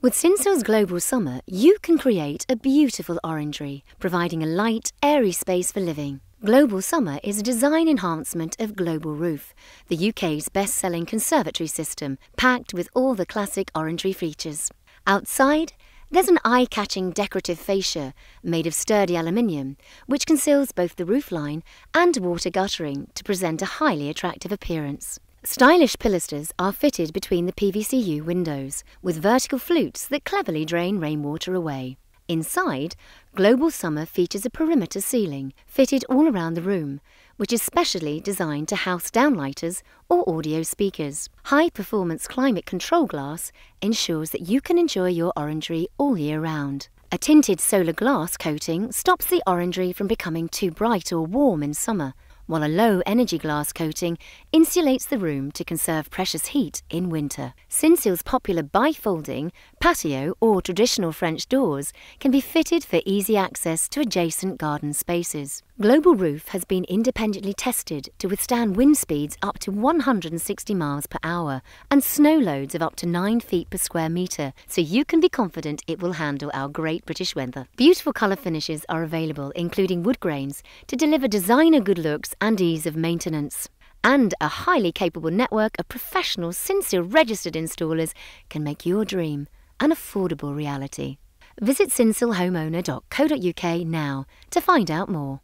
With Sinso's Global Summer, you can create a beautiful orangery, providing a light, airy space for living. Global Summer is a design enhancement of Global Roof, the UK's best-selling conservatory system, packed with all the classic orangery features. Outside, there's an eye-catching decorative fascia made of sturdy aluminium, which conceals both the roofline and water guttering to present a highly attractive appearance. Stylish pilasters are fitted between the PVCU windows, with vertical flutes that cleverly drain rainwater away. Inside, Global Summer features a perimeter ceiling, fitted all around the room, which is specially designed to house downlighters or audio speakers. High-performance climate control glass ensures that you can enjoy your orangery all year round. A tinted solar glass coating stops the orangery from becoming too bright or warm in summer, while a low energy glass coating insulates the room to conserve precious heat in winter. Sinseal's popular bifolding, patio or traditional French doors can be fitted for easy access to adjacent garden spaces. Global Roof has been independently tested to withstand wind speeds up to 160 miles per hour and snow loads of up to 9 feet per square metre, so you can be confident it will handle our great British weather. Beautiful colour finishes are available, including wood grains, to deliver designer good looks and ease of maintenance. And a highly capable network of professional, sincere registered installers can make your dream an affordable reality. Visit sinsilhomeowner.co.uk now to find out more.